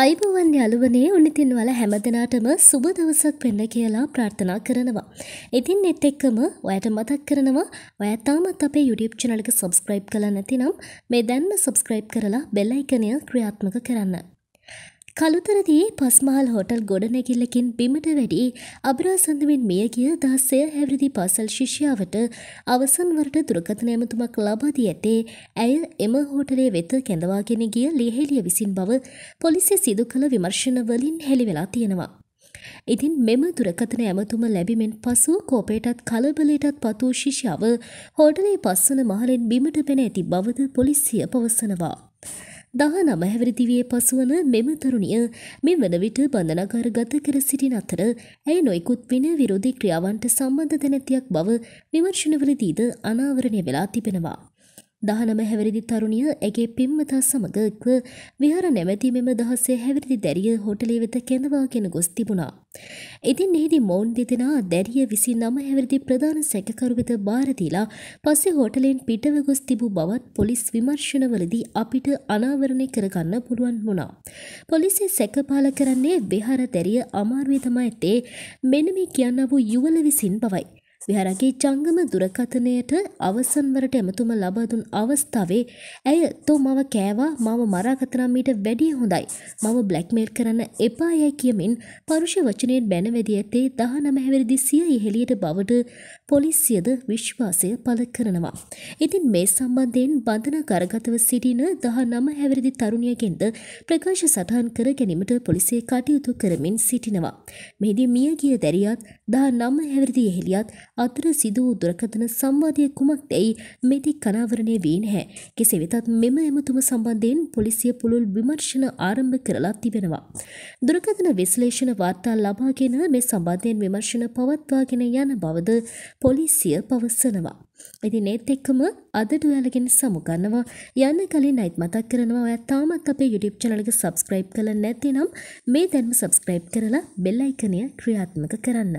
අයිබෝවන් යළුවනේ උනිතින්වල හැමදිනාටම සුබ දවසක් වෙන්න කියලා ප්‍රාර්ථනා කරනවා. ඉතින් එත් එක්කම ඔයට මතක් කරනවා ඔයා තාමත් අපේ YouTube channel එක subscribe කළා නැතිනම් මේ දැන්ම subscribe කරලා bell icon ක්‍රියාත්මක කරන්න. කළුතරදියේ පස්මහල් හෝටල් ගොඩනැගිල්ලකින් බිමට වැඩි අබරාසන්දමෙන් මිය ගිය දාසය හැවිරිදි පාසල් ශිෂ්‍යාවට අවසන් වරට දුරකථන ඇමතුමක් ලබා දී ඇතේ ඇය එම හෝටලේ වෙත කැඳවාගෙන ගිය ලිහෙලිය විසින් බව පොලිසිය සිදු කළ විමර්ශන වලින් හෙළිවෙලා තියෙනවා. ඉතින් මෙම දුරකතන ඇමතුම ලැබිමෙන් පසු කෝපේටත් කලබලටත් පතූ ශිෂාව හෝටලේ පස්සන මහලෙන් බිමට පෙන ඇති බවද පොලිසිය පවසනවා. දහ නමහැවරිදිවිය පසුවන මෙම තරුණිය මෙ වන විට බඳනකාර ගත කර සිටින අතර ඇය නොයිකුත් වෙන විරෝධී ක්‍රියාවන්ට සම්බන්ධ දැනැතියක් බව විමර්ශනවලදීද අනාවරණය වෙලා තිබෙනවා. දහනම හැවරිදි තරුණිය ඇගේ පිම්මතා සමඟ එක්ව විහාර නැමැතිමෙම දහසේ හැවිරිදි දැරිය හොටලේ වෙත කැඳවාගෙන ගොස් තිබුණා. ඉතින් එහිදී මොවුන් දෙදෙනා දැරිය විසි නම හැවිරිදි ප්‍රධාන සැකකරු වෙත භාරදීලා පස්සේ හොටලෙන් පිටව ගොස් තිබූ බවත් පොලිස් විමර්ශනවලදී අපිට අනාවරණය කරගන්න පුළුවන් වුණා. පොලිසිය සැකපාල කරන්නේ විහාර දැරිය අමාරුවේ තමයි ඇත්තේ මෙන්න මේ කියන්න වූ යුවල විසින් බවයි. විහාරගේ ජංගම දුරකථනයට අවසන්වරට එමතුම ලබාදුන් අවස්ථාවේ ඇය තෝ මව කෑවා මම මරාකතනම් මීට වැඩිය හොඳයි මම බ්ලැක්මේල් කරන්න එපායයි කියමින් පරුෂ වචනයෙන් බැනවැදි ඇත්තේ දහනම හැවරිදි සිය ඉහළියට බවට පොලිසියද විශ්වාසය පළ කරනවා. ඉතින් මේ සම්බන්ධයෙන් බඳන කරගතව සිටින දහ නම හැවරිදි තරුණියගෙන්ද ප්‍රකාශ සටහන් කර ගැනීමට පොලිසිය කටයුතු කරමින් සිටිනවා. මෙහිදී මියගිය දැරියත් දහ නම හැවරිදි එහිලියත් අතර සිදු වූ දුරකථන සම්වාදය කුමක්දැයි මෙතෙක් කනාවරණය වී නැහැ. කෙසේ වෙතත් මෙම ඇමතුම සම්බන්ධයෙන් පොලිසිය පුළුල් විමර්ශන ආරම්භ කරලා තිබෙනවා. දුරකථන විශ්ලේෂණ වාර්තා ලබාගෙන මේ සම්බන්ධයෙන් විමර්ශන පවත්වාගෙන යන බවද පොලිසිය පවසනවා. ඉතින් ඒත් එක්කම අදට ඔයාලගෙන් සමුගන්නවා යන්න කලින් අයිත් මතක් කරනවා ඔයා තාමත් අපේ YouTube channel එක subscribe කරලා නැතිනම් මේ දැන්ම subscribe කරලා bell icon එක ක්‍රියාත්මක කරන්න.